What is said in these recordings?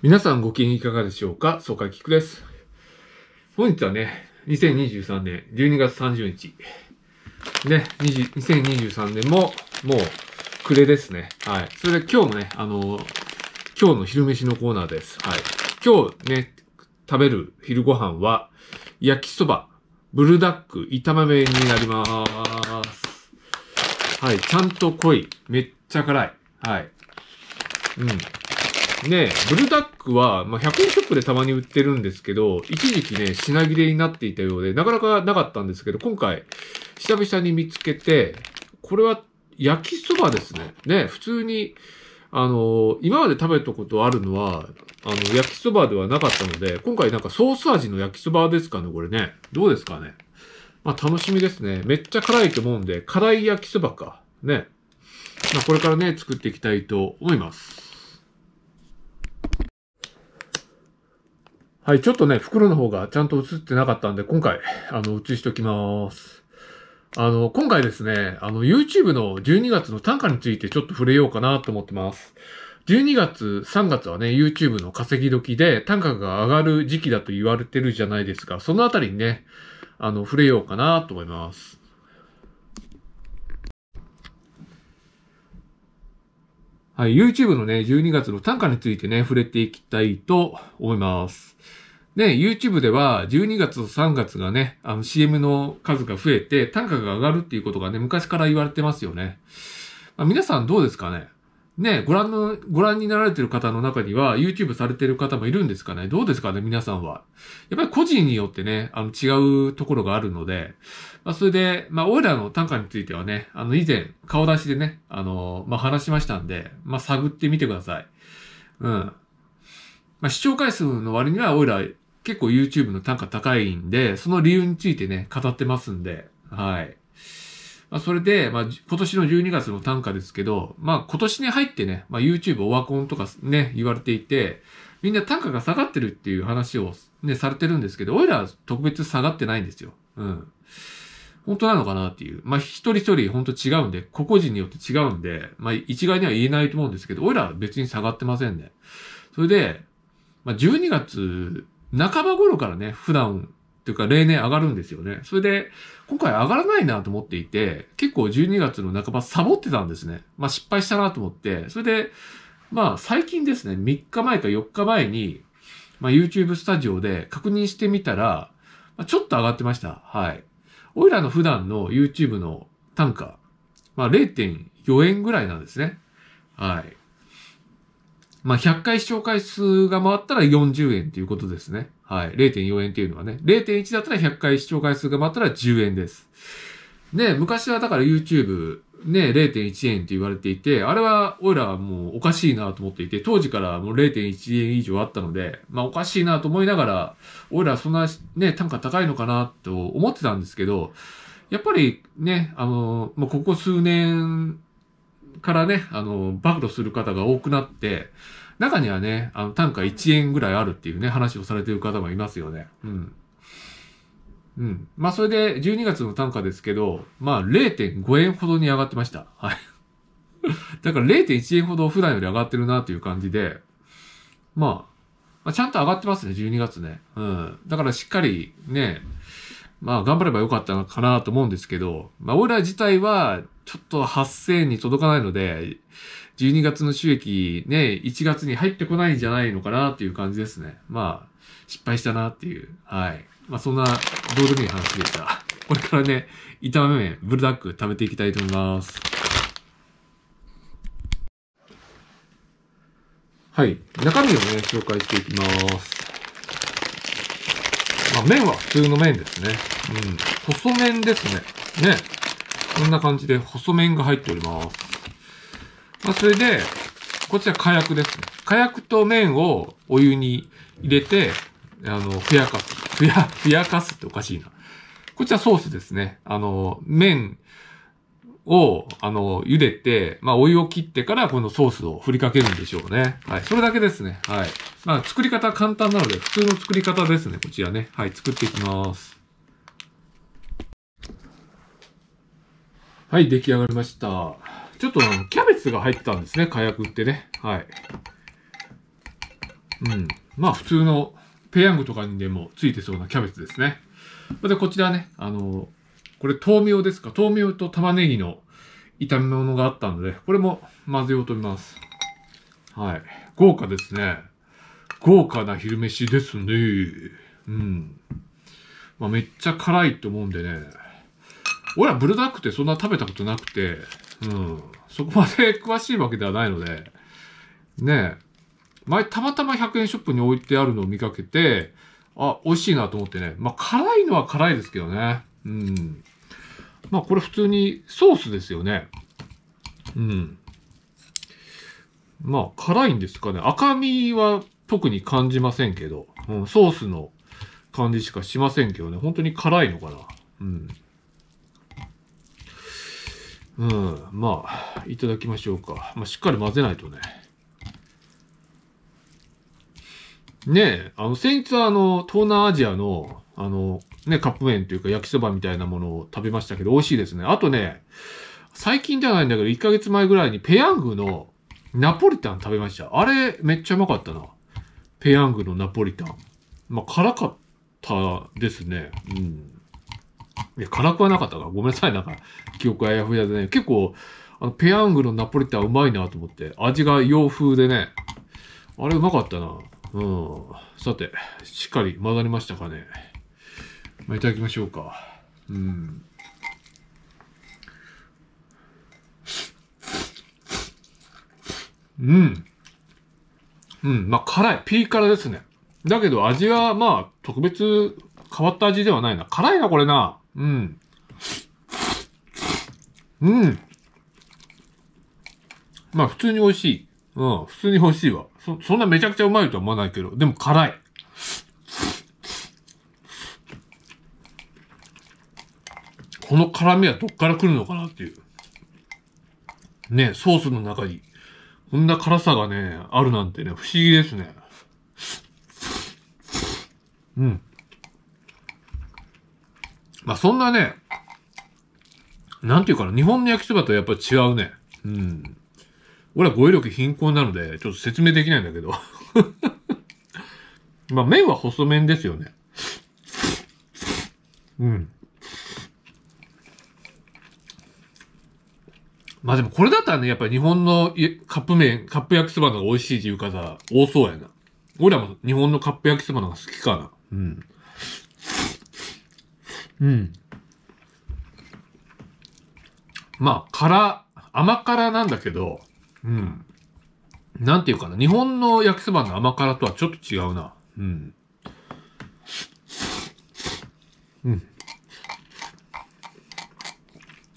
皆さんご機嫌いかがでしょうか総会クです。本日はね、2023年12月30日。ね、20 2 3年ももう暮れですね。はい。それで今日もね、あのー、今日の昼飯のコーナーです。はい。今日ね、食べる昼ご飯は、焼きそば、ブルダック、炒めになります。はい。ちゃんと濃い。めっちゃ辛い。はい。うん。ね、ブルダックは、まあ、100円ショップでたまに売ってるんですけど、一時期ね、品切れになっていたようで、なかなかなかったんですけど、今回、久々に見つけて、これは焼きそばですね。ね、普通に、あの、今まで食べたことあるのは、あの、焼きそばではなかったので、今回なんかソース味の焼きそばですかね、これね。どうですかね。まあ、楽しみですね。めっちゃ辛いと思うんで、辛い焼きそばか。ね。まあ、これからね、作っていきたいと思います。はい、ちょっとね、袋の方がちゃんと映ってなかったんで、今回、あの、映しておきます。あの、今回ですね、あの、YouTube の12月の単価についてちょっと触れようかなと思ってます。12月、3月はね、YouTube の稼ぎ時で単価が上がる時期だと言われてるじゃないですか、そのあたりにね、あの、触れようかなと思います。はい、YouTube のね、12月の単価についてね、触れていきたいと思います。ね、YouTube では12月と3月がね、あの CM の数が増えて単価が上がるっていうことがね、昔から言われてますよね。まあ、皆さんどうですかねね、ご覧の、ご覧になられてる方の中には、YouTube されてる方もいるんですかねどうですかね皆さんは。やっぱり個人によってね、あの、違うところがあるので、まあ、それで、まあ、オイラの短歌についてはね、あの、以前、顔出しでね、あの、まあ、話しましたんで、まあ、探ってみてください。うん。まあ、視聴回数の割には、オイラ、結構 YouTube の単価高いんで、その理由についてね、語ってますんで、はい。まあ、それで、まあ、今年の12月の単価ですけど、まあ、今年に入ってね、まあ、YouTube オワコンとかね、言われていて、みんな単価が下がってるっていう話をね、されてるんですけど、俺ら特別下がってないんですよ。うん。本当なのかなっていう。まあ、一人一人本当違うんで、個々人によって違うんで、まあ、一概には言えないと思うんですけど、俺らは別に下がってませんね。それで、まあ、12月半ば頃からね、普段というか例年上がるんですよね。それで、今回上がらないなと思っていて、結構12月の半ばサボってたんですね。まあ失敗したなと思って、それで、まあ最近ですね、3日前か4日前に、まあ YouTube スタジオで確認してみたら、まあ、ちょっと上がってました。はい。オイラの普段の YouTube の単価、まあ0.4円ぐらいなんですね。はい。まあ、100回視聴回数が回ったら40円ということですね。はい。0.4円っていうのはね。0.1だったら100回視聴回数が回ったら10円です。ね、昔はだから YouTube ね、0.1円って言われていて、あれは、俺らもうおかしいなと思っていて、当時からもう0.1円以上あったので、まあおかしいなと思いながら、俺らそんなね、単価高いのかなと思ってたんですけど、やっぱりね、あの、まあ、ここ数年からね、あの、暴露する方が多くなって、中にはね、あの、単価1円ぐらいあるっていうね、話をされてる方もいますよね。うん。うん。まあ、それで12月の単価ですけど、まあ、0.5円ほどに上がってました。はい。だから0.1円ほど普段より上がってるなという感じで、まあ、まあ、ちゃんと上がってますね、12月ね。うん。だからしっかりね、まあ頑張ればよかったかなと思うんですけど、まあ俺ら自体はちょっと8000円に届かないので、12月の収益ね、1月に入ってこないんじゃないのかなっていう感じですね。まあ、失敗したなっていう。はい。まあそんな、どうでもいい話でした。これからね、炒め麺、ブルダック食べていきたいと思います。はい。中身をね、紹介していきます。まあ麺は普通の麺ですね。うん。細麺ですね。ね。こんな感じで細麺が入っております。まあ、それで、こちら火薬ですね。火薬と麺をお湯に入れて、あの、ふやかす。ふや、ふやかすっておかしいな。こちらソースですね。あの、麺を、あの、茹でて、まあ、お湯を切ってから、このソースを振りかけるんでしょうね。はい。それだけですね。はい。まあ、作り方簡単なので、普通の作り方ですね。こちらね。はい。作っていきます。はい、出来上がりました。ちょっとあの、キャベツが入ったんですね、火薬ってね。はい。うん。まあ、普通のペヤングとかにでもついてそうなキャベツですね。で、こちらね、あの、これ豆苗ですか。豆苗と玉ねぎの炒め物があったので、これも混ぜようと思います。はい。豪華ですね。豪華な昼飯ですね。うん。まあ、めっちゃ辛いと思うんでね。俺はブルダックってそんな食べたことなくて、うん。そこまで詳しいわけではないので、ねえ。前、たまたま100円ショップに置いてあるのを見かけて、あ、美味しいなと思ってね。まあ、辛いのは辛いですけどね。うん。まあ、これ普通にソースですよね。うん。まあ、辛いんですかね。赤身は特に感じませんけど、うん、ソースの感じしかしませんけどね。本当に辛いのかな。うん。うん、まあ、いただきましょうか。まあ、しっかり混ぜないとね。ねえ、あの、先日あの、東南アジアの、あの、ね、カップ麺というか焼きそばみたいなものを食べましたけど、美味しいですね。あとね、最近ではないんだけど、1ヶ月前ぐらいにペヤングのナポリタン食べました。あれ、めっちゃうまかったな。ペヤングのナポリタン。まあ、辛かったですね。うん。いや、辛くはなかったから、ごめんなさい、なんか、記憶あやふやでね、結構、あの、ペヤングのナポリタンうまいなと思って、味が洋風でね、あれうまかったな。うん。さて、しっかり混ざりましたかね。まあ、いただきましょうか。うん。うん。うん。まあ、辛い。ピー辛ですね。だけど味は、まあ、特別変わった味ではないな。辛いな、これな。うん。うん。まあ普通に美味しい。うん、普通に美味しいわ。そ、そんなめちゃくちゃうまいとは思わないけど、でも辛い。この辛みはどっから来るのかなっていう。ね、ソースの中に、こんな辛さがね、あるなんてね、不思議ですね。うん。まあそんなね、なんていうかな、日本の焼きそばとやっぱり違うね。うん。俺は語彙力貧困なので、ちょっと説明できないんだけど。まあ麺は細麺ですよね。うん。まあでもこれだったらね、やっぱり日本のカップ麺、カップ焼きそばの方が美味しいっていう方多そうやな。俺らも日本のカップ焼きそばの方が好きかな。うん。うん。まあ、辛、甘辛なんだけど、うん。なんていうかな。日本の焼きそばの甘辛とはちょっと違うな。うん。うん。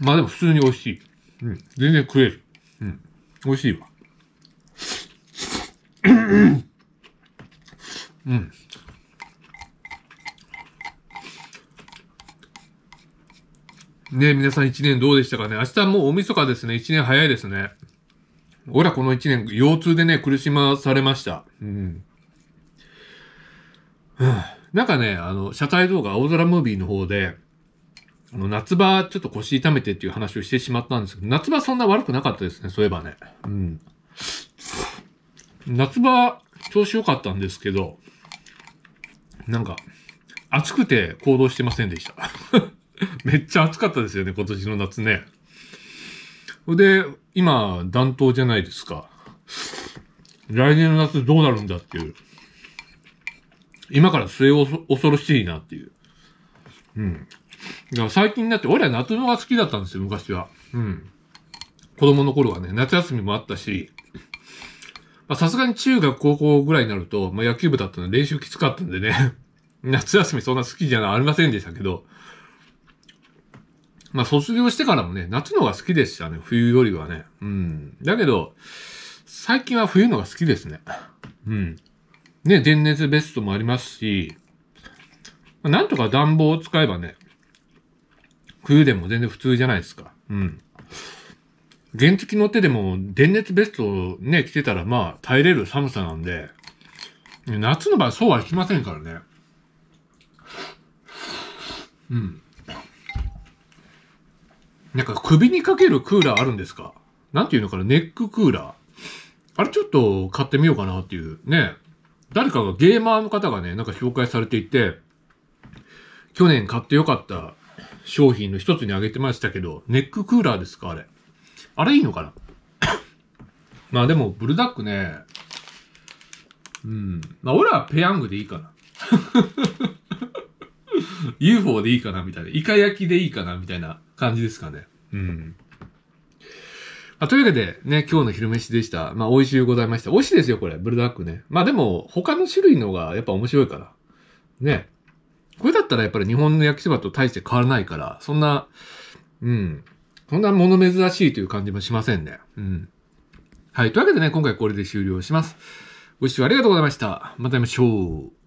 まあでも普通に美味しい。うん。全然食える。うん。美味しいわ。うん。ね皆さん一年どうでしたかね明日もう大晦日ですね。一年早いですね。俺らこの一年、腰痛でね、苦しまされました。うん。なんかね、あの、車体動画、青空ムービーの方で、あの、夏場ちょっと腰痛めてっていう話をしてしまったんですけど、夏場そんな悪くなかったですね、そういえばね。うん。夏場、調子良かったんですけど、なんか、暑くて行動してませんでした。めっちゃ暑かったですよね、今年の夏ね。で、今、暖冬じゃないですか。来年の夏どうなるんだっていう。今から末を恐ろしいなっていう。うん。だから最近だって、俺は夏のが好きだったんですよ、昔は。うん。子供の頃はね、夏休みもあったし、まさすがに中学高校ぐらいになると、まあ野球部だったので練習きつかったんでね、夏休みそんな好きじゃありませんでしたけど、まあ卒業してからもね、夏の方が好きでしたね、冬よりはね。うん。だけど、最近は冬のが好きですね。うん。ね、電熱ベストもありますし、なんとか暖房を使えばね、冬でも全然普通じゃないですか。うん。原付乗ってでも、電熱ベストをね、着てたらまあ耐えれる寒さなんで、夏の場合そうはいきませんからね。うん。なんか首にかけるクーラーあるんですかなんていうのかなネッククーラー。あれちょっと買ってみようかなっていう。ね。誰かがゲーマーの方がね、なんか紹介されていて、去年買ってよかった商品の一つにあげてましたけど、ネッククーラーですかあれ。あれいいのかな まあでも、ブルダックね、うん。まあ俺はペヤングでいいかな。UFO でいいかなみたいな。イカ焼きでいいかなみたいな感じですかね。うん。あというわけで、ね、今日の昼飯でした。まあ、美味しいございました。美味しいですよ、これ。ブルダックね。まあでも、他の種類のがやっぱ面白いから。ね。これだったらやっぱり日本の焼きそばと大して変わらないから、そんな、うん。そんな物珍しいという感じもしませんね。うん。はい。というわけでね、今回これで終了します。ご視聴ありがとうございました。また会いましょう。